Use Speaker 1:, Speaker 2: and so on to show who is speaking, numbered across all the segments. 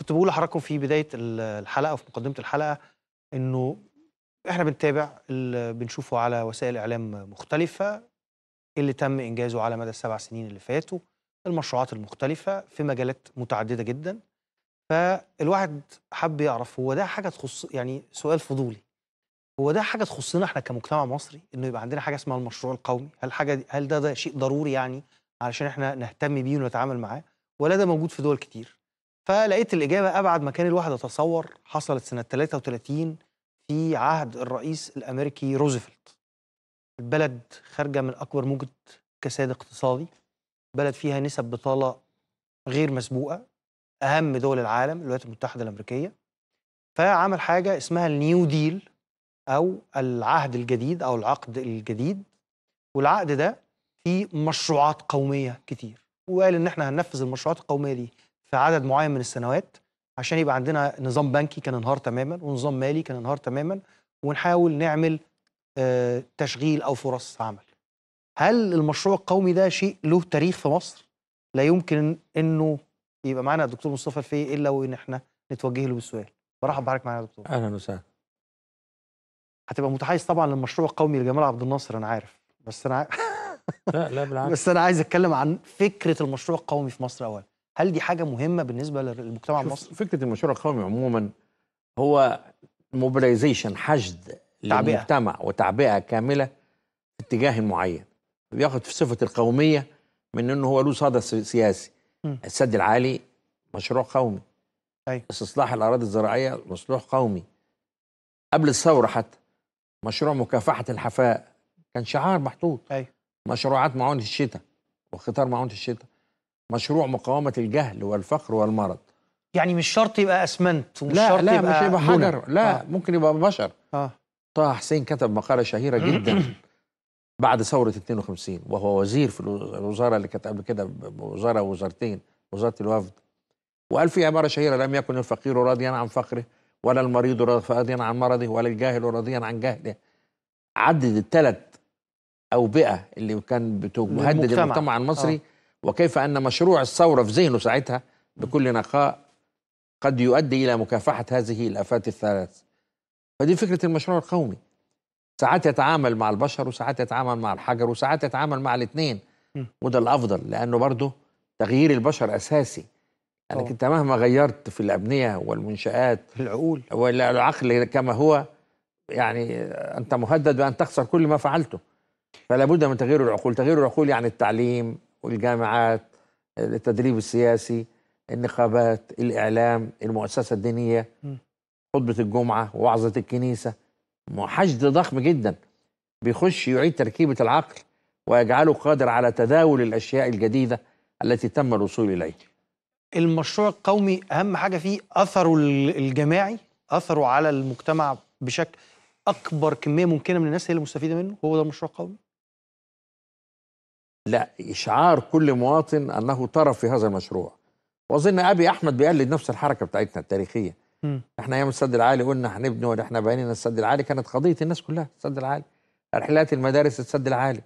Speaker 1: كنت بقول لحضراتكم في بدايه الحلقه وفي مقدمه الحلقه انه احنا بنتابع اللي بنشوفه على وسائل اعلام مختلفه اللي تم انجازه على مدى السبع سنين اللي فاتوا المشروعات المختلفه في مجالات متعدده جدا فالواحد حب يعرف هو ده حاجه تخص يعني سؤال فضولي هو ده حاجه تخصنا احنا كمجتمع مصري انه يبقى عندنا حاجه اسمها المشروع القومي هل حاجه دي... هل ده, ده شيء ضروري يعني علشان احنا نهتم بيه ونتعامل معاه ولا ده موجود في دول كتير فلقيت الإجابة أبعد ما كان الواحد يتصور حصلت سنة 33 في عهد الرئيس الأمريكي روزفلت البلد خارجة من أكبر موجة كساد اقتصادي بلد فيها نسب بطالة غير مسبوقة أهم دول العالم الولايات المتحدة الأمريكية فعمل حاجة اسمها النيو ديل أو العهد الجديد أو العقد الجديد والعقد ده فيه مشروعات قومية كتير وقال إن إحنا هننفذ المشروعات القومية دي في عدد معين من السنوات عشان يبقى عندنا نظام بنكي كان انهار تماما ونظام مالي كان انهار تماما ونحاول نعمل آه، تشغيل او فرص عمل. هل المشروع القومي ده شيء له تاريخ في مصر؟ لا يمكن انه يبقى معانا الدكتور مصطفى الفي الا وان احنا نتوجه له بالسؤال. برحب بحضرتك معانا يا دكتور. اهلا وسهلا. هتبقى متحيز طبعا للمشروع القومي لجمال عبد الناصر انا عارف بس انا
Speaker 2: لا لا بالعكس بس
Speaker 1: انا عايز اتكلم عن فكره المشروع القومي في مصر اولا. هل دي حاجه مهمه بالنسبه للمجتمع المصري
Speaker 2: فكره المشروع القومي عموما هو موبلايزيشن حشد تعبئة. للمجتمع وتعبئه كامله في اتجاه معين بياخد في صفه القوميه من انه هو له صدى سياسي م. السد العالي مشروع قومي أي. أيوة. استصلاح الاراضي الزراعيه مشروع قومي قبل الثوره حتى مشروع مكافحه الحفاء كان شعار محطوط ايوه مشروعات معونه الشتاء وختار معونه الشتاء مشروع مقاومه الجهل والفقر والمرض
Speaker 1: يعني مش شرط يبقى اسمنت ومش لا شرط لا يبقى مش يبقى حجر لا آه.
Speaker 2: ممكن يبقى بشر آه. طه حسين كتب مقاله شهيره جدا بعد ثوره 52 وهو وزير في الوزاره اللي كانت قبل كده وزاره وزارتين وزاره الوفد وقال في عباره شهيره لم يكن الفقير راضيا عن فقره ولا المريض راضيا عن مرضه ولا الجاهل راضيا عن جهله عدد الثلاث اوبئه اللي كان بتهدد المجتمع المصري آه. وكيف أن مشروع الثورة في ذهنه ساعتها بكل نقاء قد يؤدي إلى مكافحة هذه الآفات الثلاث فدي فكرة المشروع القومي ساعات يتعامل مع البشر وساعات يتعامل مع الحجر وساعات يتعامل مع الاثنين وده الأفضل لأنه برضه تغيير البشر أساسي لأنك يعني أنت مهما غيرت في الأبنية والمنشآت العقول والعقل كما هو يعني أنت مهدد بأن تخسر كل ما فعلته فلا بد من تغيير العقول تغيير العقول يعني التعليم والجامعات التدريب السياسي النقابات الإعلام المؤسسة الدينية خطبة الجمعة وعظة الكنيسة حشد ضخم جدا بيخش يعيد تركيبة العقل ويجعله قادر على تداول الأشياء الجديدة التي تم الوصول إليها
Speaker 1: المشروع القومي أهم حاجة فيه أثره الجماعي أثره على المجتمع بشكل أكبر كمية ممكنة من الناس هي المستفيدة منه هو ده المشروع القومي
Speaker 2: لا إشعار كل مواطن أنه طرف في هذا المشروع وأظن أبي أحمد بيقلد نفس الحركة بتاعتنا التاريخية م. احنا ايام السد العالي قلنا هنبني ولا احنا بنينا السد العالي كانت قضيه الناس كلها السد العالي رحلات المدارس السد العالي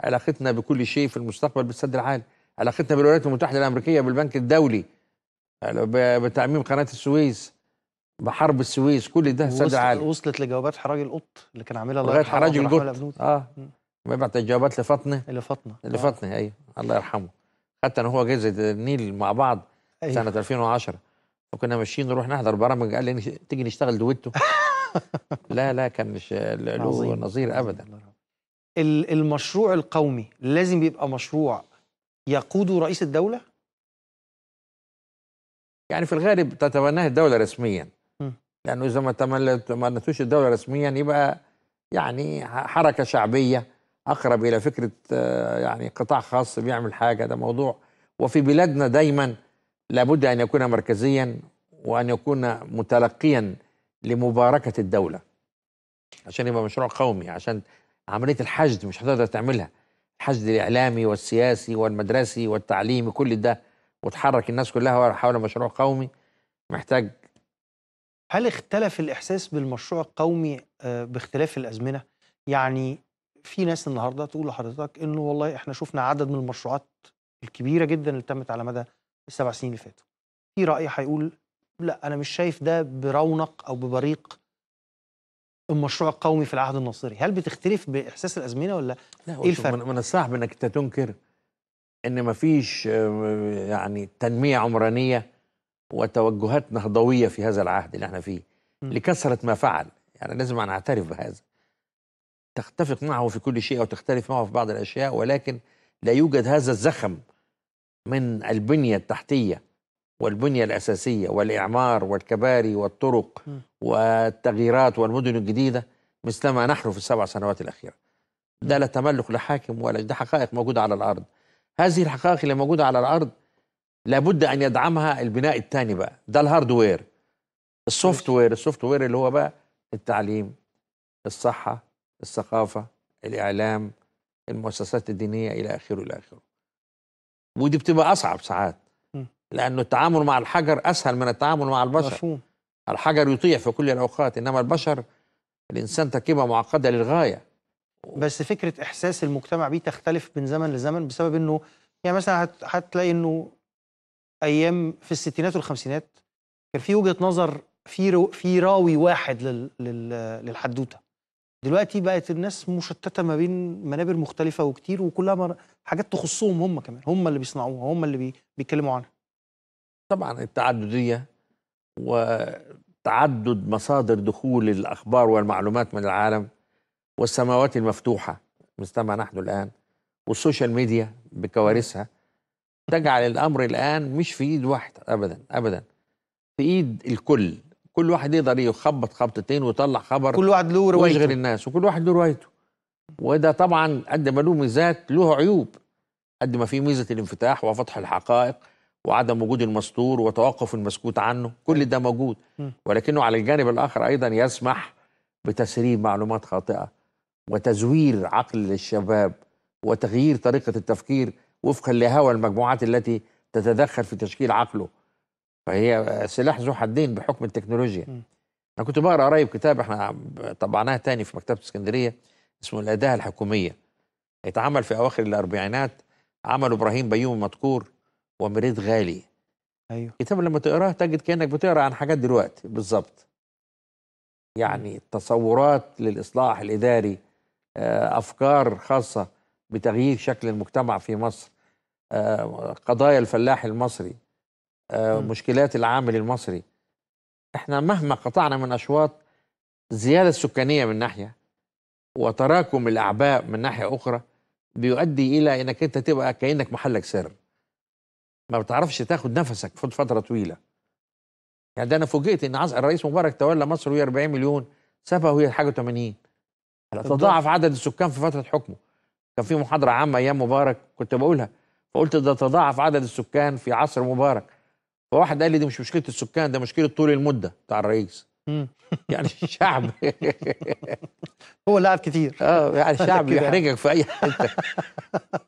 Speaker 2: علاقتنا بكل شيء في المستقبل بالسد العالي علاقتنا بالولايات المتحده الامريكيه بالبنك الدولي بتعميم قناه السويس بحرب السويس كل ده سد عالي
Speaker 1: وصلت لجوابات حراج القط اللي كان عاملها الله لغايه حراج القط
Speaker 2: اه م. ويبعت الجوابات لفاطمه لفاطمه لفاطمه آه. ايوه الله يرحمه حتى انا هو جايزه النيل مع بعض أيوة. سنه 2010 وكنا ماشيين نروح نحضر برامج قال لي تيجي نشتغل دويتو لا لا كان مش له
Speaker 1: نظير ابدا المشروع القومي لازم يبقى مشروع يقوده رئيس الدوله يعني في الغالب
Speaker 2: تتبناه الدوله رسميا لانه اذا ما تمنتوش الدوله رسميا يبقى يعني حركه شعبيه اقرب الى فكره آه، يعني قطاع خاص بيعمل حاجه ده موضوع وفي بلادنا دايما لابد ان يكون مركزيا وان يكون متلقيا لمباركه الدوله عشان يبقى مشروع قومي عشان عمليه الحشد مش هتقدر تعملها الحشد الاعلامي والسياسي والمدرسي والتعليمي كل ده وتحرك الناس كلها حول مشروع قومي
Speaker 1: محتاج هل اختلف الاحساس بالمشروع القومي آه، باختلاف الازمنه يعني في ناس النهارده تقول لحضرتك انه والله احنا شفنا عدد من المشروعات الكبيره جدا اللي تمت على مدى السبع سنين اللي فاتوا. في راي هيقول لا انا مش شايف ده برونق او ببريق المشروع القومي في العهد الناصري، هل بتختلف باحساس الازمنه ولا لا ايه الفرق؟ من الصعب انك تنكر
Speaker 2: ان مفيش آه، يعني تنميه عمرانيه وتوجهات نهضويه في هذا العهد اللي احنا فيه لكثره ما فعل يعني لازم نعترف بهذا تتفق معه في كل شيء أو تختلف معه في بعض الأشياء ولكن لا يوجد هذا الزخم من البنية التحتية والبنية الأساسية والإعمار والكباري والطرق والتغييرات والمدن الجديدة مثلما نحن في السبع سنوات الأخيرة ده لا تملك لحاكم ولا ده حقائق موجودة على الأرض هذه الحقائق اللي موجودة على الأرض لابد أن يدعمها البناء الثاني بقى ده الهاردوير السوفت وير السوفت وير اللي هو بقى التعليم الصحة الثقافة الإعلام المؤسسات الدينية إلى آخره إلى آخره ودي بتبقى أصعب ساعات لأنه التعامل مع الحجر أسهل من التعامل مع البشر مفهوم. الحجر يطيع في كل الأوقات إنما البشر الإنسان تركيبة
Speaker 1: معقدة للغاية بس فكرة إحساس المجتمع بيه تختلف من زمن لزمن بسبب إنه يعني مثلا هتلاقي إنه أيام في الستينات والخمسينات كان في وجهة نظر في في راوي واحد لل لل للحدوته دلوقتي بقت الناس مشتته ما بين منابر مختلفه وكتير وكلها مر... حاجات تخصهم هم كمان هم اللي بيصنعوها هم اللي بي... بيتكلموا عنها طبعا التعدديه
Speaker 2: وتعدد مصادر دخول الاخبار والمعلومات من العالم والسماوات المفتوحه مستمع نحن الان والسوشيال ميديا بكوارثها تجعل الامر الان مش في ايد واحده ابدا ابدا في ايد الكل كل واحد يقدر يخبط خبطتين ويطلع خبر كل واحد له روايته ويشغل الناس وكل واحد له روايته وده طبعا قد ما له ميزات له عيوب قد ما في ميزه الانفتاح وفتح الحقائق وعدم وجود المستور وتوقف المسكوت عنه كل ده موجود ولكنه على الجانب الاخر ايضا يسمح بتسريب معلومات خاطئه وتزوير عقل الشباب وتغيير طريقه التفكير وفقا لهوى المجموعات التي تتدخل في تشكيل عقله فهي سلاح ذو حدين بحكم التكنولوجيا انا كنت بقرا قريب كتاب احنا طبعناه تاني في مكتبه اسكندريه اسمه الاداه الحكوميه اتعمل في اواخر الاربعينات عمله ابراهيم بيومي مدكور ومريد غالي ايوه كتاب لما تقراه تجد كانك بتقرا عن حاجات دلوقتي بالظبط يعني تصورات للاصلاح الاداري آه، افكار خاصه بتغيير شكل المجتمع في مصر آه، قضايا الفلاح المصري آه، مشكلات العامل المصري احنا مهما قطعنا من أشواط زيادة السكانية من ناحية وتراكم الأعباء من ناحية أخرى بيؤدي إلى أنك أنت تبقى كأنك محلك سر ما بتعرفش تاخد نفسك فترة طويلة يعني ده أنا فوجئت أن الرئيس مبارك تولى مصر وهي 40 مليون سابها وهي حاجة 80 تضاعف عدد السكان في فترة حكمه كان في محاضرة عامة أيام مبارك كنت بقولها فقلت ده تضاعف عدد السكان في عصر مبارك فواحد قال لي دي مش مشكله السكان ده مشكله طول المده بتاع الرئيس يعني الشعب هو لعب كتير اه يعني الشعب يعني. يحرجك في اي حته